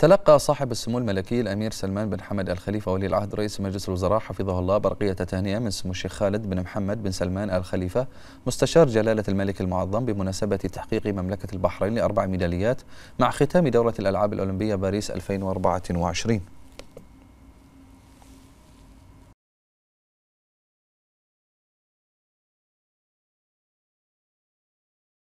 تلقى صاحب السمو الملكي الامير سلمان بن حمد الخليفه ولي العهد رئيس مجلس الوزراء حفظه الله برقيه تهنئه من سمو الشيخ خالد بن محمد بن سلمان الخليفه مستشار جلاله الملك المعظم بمناسبه تحقيق مملكه البحرين لاربع ميداليات مع ختام دوره الالعاب الاولمبيه باريس 2024